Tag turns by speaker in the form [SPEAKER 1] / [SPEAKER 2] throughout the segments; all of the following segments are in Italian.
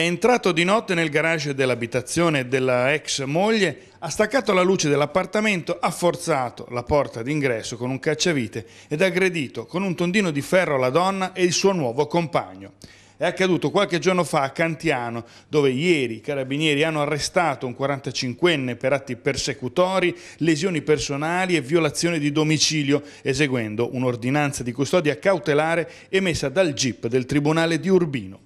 [SPEAKER 1] È entrato di notte nel garage dell'abitazione della ex moglie, ha staccato la luce dell'appartamento, ha forzato la porta d'ingresso con un cacciavite ed ha aggredito con un tondino di ferro la donna e il suo nuovo compagno. È accaduto qualche giorno fa a Cantiano, dove ieri i carabinieri hanno arrestato un 45enne per atti persecutori, lesioni personali e violazione di domicilio, eseguendo un'ordinanza di custodia cautelare emessa dal GIP del Tribunale di Urbino.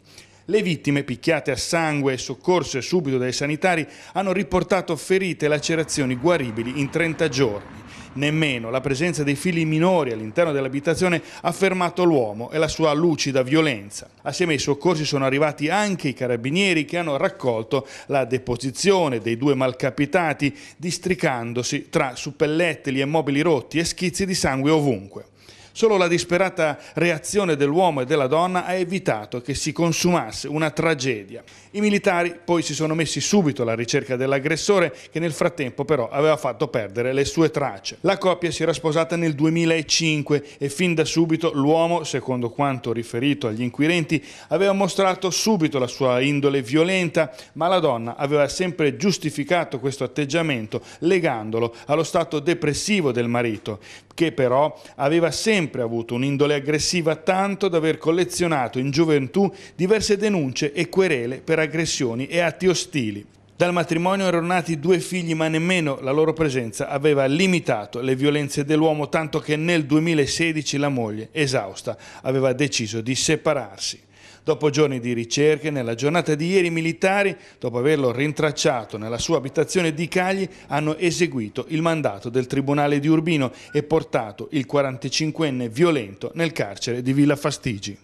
[SPEAKER 1] Le vittime, picchiate a sangue e soccorse subito dai sanitari, hanno riportato ferite e lacerazioni guaribili in 30 giorni. Nemmeno la presenza dei figli minori all'interno dell'abitazione ha fermato l'uomo e la sua lucida violenza. Assieme ai soccorsi sono arrivati anche i carabinieri che hanno raccolto la deposizione dei due malcapitati, districandosi tra suppellettili e mobili rotti e schizzi di sangue ovunque. Solo la disperata reazione dell'uomo e della donna ha evitato che si consumasse una tragedia. I militari poi si sono messi subito alla ricerca dell'aggressore che nel frattempo però aveva fatto perdere le sue tracce. La coppia si era sposata nel 2005 e fin da subito l'uomo, secondo quanto riferito agli inquirenti, aveva mostrato subito la sua indole violenta, ma la donna aveva sempre giustificato questo atteggiamento legandolo allo stato depressivo del marito che però aveva sempre avuto un'indole aggressiva tanto da aver collezionato in gioventù diverse denunce e querele per aggressioni e atti ostili. Dal matrimonio erano nati due figli, ma nemmeno la loro presenza aveva limitato le violenze dell'uomo, tanto che nel 2016 la moglie, esausta, aveva deciso di separarsi. Dopo giorni di ricerche, nella giornata di ieri i militari, dopo averlo rintracciato nella sua abitazione di Cagli, hanno eseguito il mandato del Tribunale di Urbino e portato il 45enne violento nel carcere di Villa Fastigi.